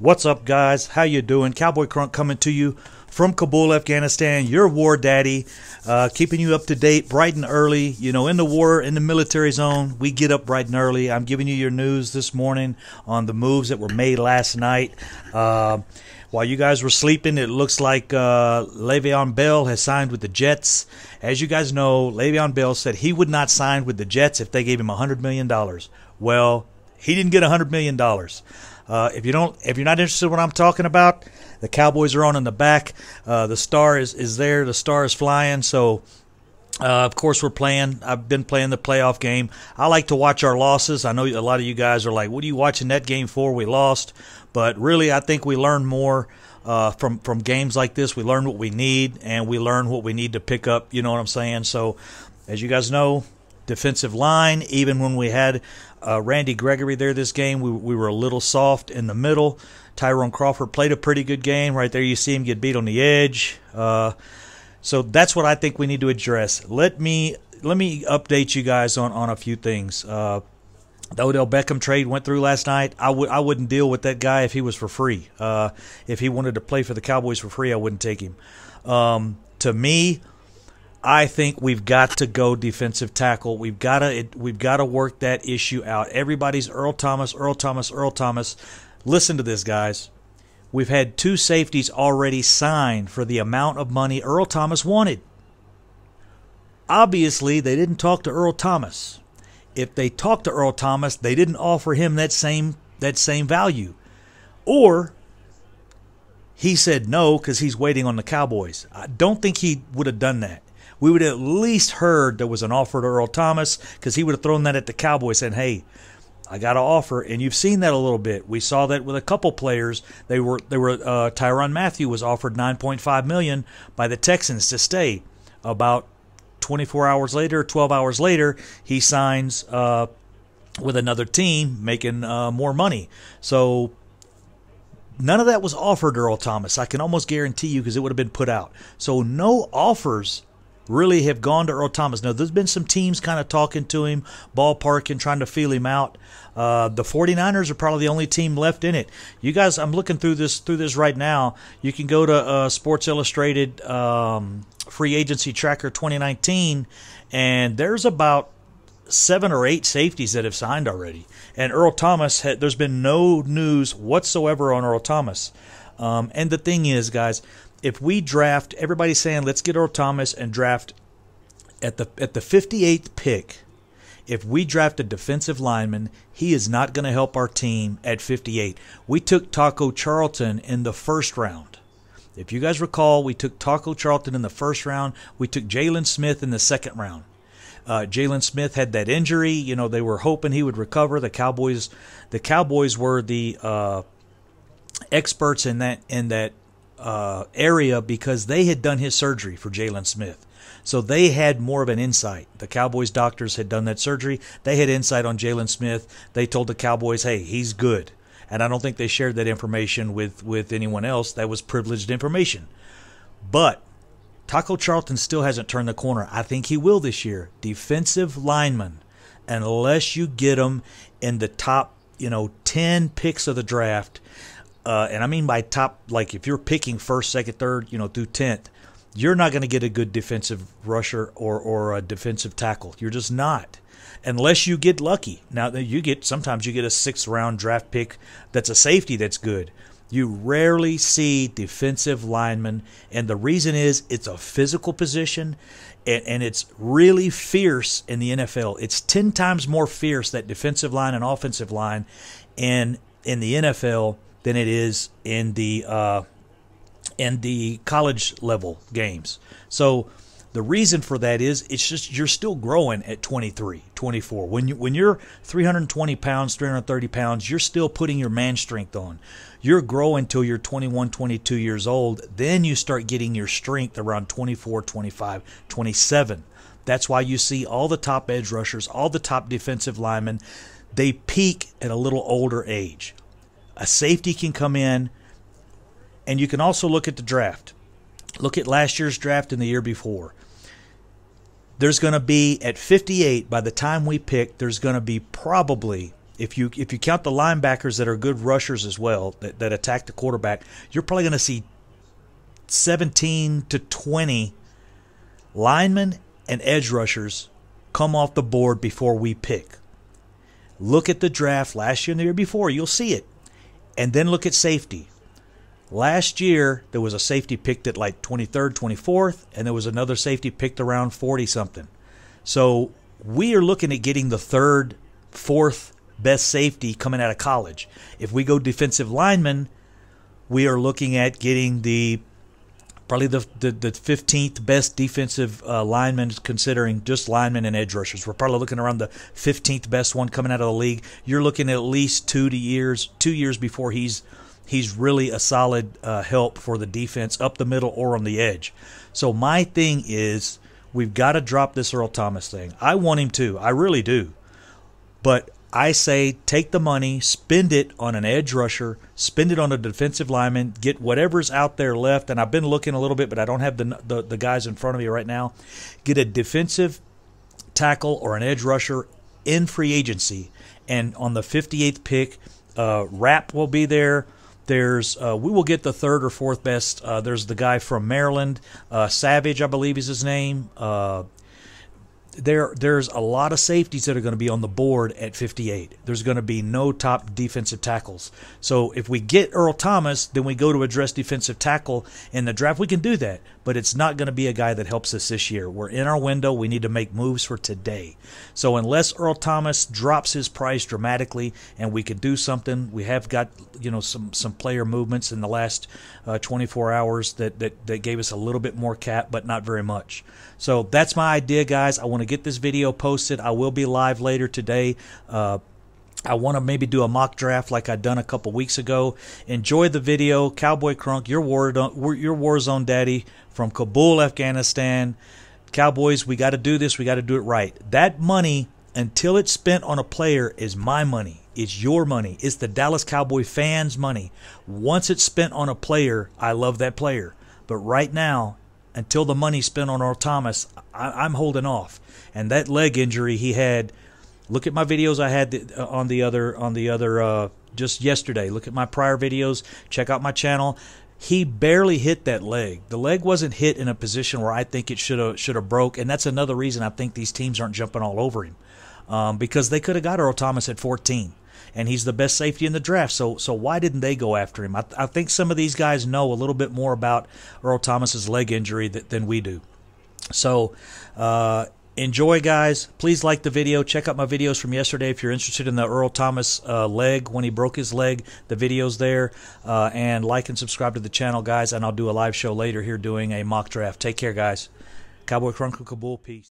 What's up, guys? How you doing? Cowboy Crunk coming to you from Kabul, Afghanistan. Your war daddy, uh, keeping you up to date bright and early. You know, in the war, in the military zone, we get up bright and early. I'm giving you your news this morning on the moves that were made last night. Uh, while you guys were sleeping, it looks like uh, Le'Veon Bell has signed with the Jets. As you guys know, Le'Veon Bell said he would not sign with the Jets if they gave him $100 million. Well, he didn't get $100 million. Uh, if you don't, if you're not interested in what I'm talking about, the Cowboys are on in the back. Uh, the star is is there. The star is flying. So. Uh, of course, we're playing. I've been playing the playoff game. I like to watch our losses. I know a lot of you guys are like, "What are you watching that game for?" We lost, but really, I think we learn more uh, from from games like this. We learn what we need, and we learn what we need to pick up. You know what I'm saying? So, as you guys know, defensive line. Even when we had uh, Randy Gregory there this game. We, we were a little soft in the middle. Tyrone Crawford played a pretty good game. Right there, you see him get beat on the edge. Uh, so that's what I think we need to address. Let me let me update you guys on on a few things. Uh, the Odell Beckham trade went through last night. I would I wouldn't deal with that guy if he was for free. Uh, if he wanted to play for the Cowboys for free, I wouldn't take him. Um, to me, I think we've got to go defensive tackle. We've got to it, we've got to work that issue out. Everybody's Earl Thomas, Earl Thomas, Earl Thomas. Listen to this, guys. We've had two safeties already signed for the amount of money Earl Thomas wanted. Obviously, they didn't talk to Earl Thomas. If they talked to Earl Thomas, they didn't offer him that same that same value. Or he said no because he's waiting on the Cowboys. I don't think he would have done that we would have at least heard there was an offer to Earl Thomas because he would have thrown that at the Cowboys saying, hey, I got an offer, and you've seen that a little bit. We saw that with a couple players. They were they were uh, Tyron Matthew was offered 9.5 million by the Texans to stay. About 24 hours later, 12 hours later, he signs uh, with another team, making uh, more money. So none of that was offered Earl Thomas. I can almost guarantee you because it would have been put out. So no offers really have gone to Earl Thomas. Now, there's been some teams kind of talking to him, ballparking, trying to feel him out. Uh, the 49ers are probably the only team left in it. You guys, I'm looking through this through this right now. You can go to uh, Sports Illustrated um, Free Agency Tracker 2019, and there's about seven or eight safeties that have signed already. And Earl Thomas, had, there's been no news whatsoever on Earl Thomas. Um, and the thing is, guys, if we draft, everybody's saying let's get Earl Thomas and draft at the at the 58th pick. If we draft a defensive lineman, he is not going to help our team at 58. We took Taco Charlton in the first round. If you guys recall, we took Taco Charlton in the first round. We took Jalen Smith in the second round. Uh, Jalen Smith had that injury. You know, they were hoping he would recover. The Cowboys, the Cowboys were the uh, experts in that in that uh, area because they had done his surgery for Jalen Smith. So they had more of an insight. The Cowboys doctors had done that surgery. They had insight on Jalen Smith. They told the Cowboys, hey, he's good. And I don't think they shared that information with, with anyone else. That was privileged information. But Taco Charlton still hasn't turned the corner. I think he will this year. Defensive lineman, unless you get him in the top, you know, 10 picks of the draft, uh, and I mean by top, like if you're picking first, second, third, you know, through tenth, you're not going to get a good defensive rusher or or a defensive tackle. You're just not, unless you get lucky. Now you get sometimes you get a sixth round draft pick that's a safety that's good. You rarely see defensive linemen, and the reason is it's a physical position, and, and it's really fierce in the NFL. It's ten times more fierce that defensive line and offensive line, and in the NFL than it is in the uh, in the college level games. So the reason for that is it's just you're still growing at 23, 24. When you when you're 320 pounds, 330 pounds, you're still putting your man strength on. You're growing till you're 21, 22 years old. Then you start getting your strength around 24, 25, 27. That's why you see all the top edge rushers, all the top defensive linemen, they peak at a little older age. A safety can come in, and you can also look at the draft. Look at last year's draft and the year before. There's going to be at 58 by the time we pick. There's going to be probably if you if you count the linebackers that are good rushers as well that, that attack the quarterback, you're probably going to see 17 to 20 linemen and edge rushers come off the board before we pick. Look at the draft last year and the year before. You'll see it. And then look at safety. Last year, there was a safety picked at like 23rd, 24th, and there was another safety picked around 40 something. So we are looking at getting the third, fourth best safety coming out of college. If we go defensive lineman, we are looking at getting the probably the the, 15th best defensive uh, lineman, considering just linemen and edge rushers. We're probably looking around the 15th best one coming out of the league. You're looking at least two to years, two years before he's he's really a solid uh, help for the defense up the middle or on the edge. So my thing is we've got to drop this Earl Thomas thing. I want him to, I really do, but I say take the money, spend it on an edge rusher, spend it on a defensive lineman, get whatever's out there left. And I've been looking a little bit, but I don't have the, the, the guys in front of me right now. Get a defensive tackle or an edge rusher in free agency. And on the 58th pick, uh, Rap will be there. There's uh, we will get the third or fourth best. Uh, there's the guy from Maryland, uh, Savage, I believe is his name. Uh, there there's a lot of safeties that are going to be on the board at 58. There's going to be no top defensive tackles. So if we get Earl Thomas, then we go to address defensive tackle in the draft. We can do that but it's not going to be a guy that helps us this year. We're in our window. We need to make moves for today. So unless Earl Thomas drops his price dramatically and we could do something, we have got you know some some player movements in the last uh, 24 hours that, that that gave us a little bit more cap, but not very much. So that's my idea, guys. I want to get this video posted. I will be live later today. Uh, I want to maybe do a mock draft like I done a couple weeks ago. Enjoy the video, Cowboy Crunk, your war your Warzone daddy from Kabul, Afghanistan. Cowboys, we got to do this. We got to do it right. That money until it's spent on a player is my money. It's your money. It's the Dallas Cowboy fans' money. Once it's spent on a player, I love that player. But right now, until the money's spent on Earl Thomas, I, I'm holding off. And that leg injury he had Look at my videos I had the, uh, on the other on the other uh, just yesterday. Look at my prior videos. Check out my channel. He barely hit that leg. The leg wasn't hit in a position where I think it should have should have broke, and that's another reason I think these teams aren't jumping all over him um, because they could have got Earl Thomas at 14 and he's the best safety in the draft. So so why didn't they go after him? I, th I think some of these guys know a little bit more about Earl Thomas's leg injury that, than we do. So uh, enjoy, guys. Please like the video. Check out my videos from yesterday if you're interested in the Earl Thomas uh, leg when he broke his leg. The video's there. Uh, and like and subscribe to the channel, guys. And I'll do a live show later here doing a mock draft. Take care, guys. Cowboy Chronicle Kabul. Peace.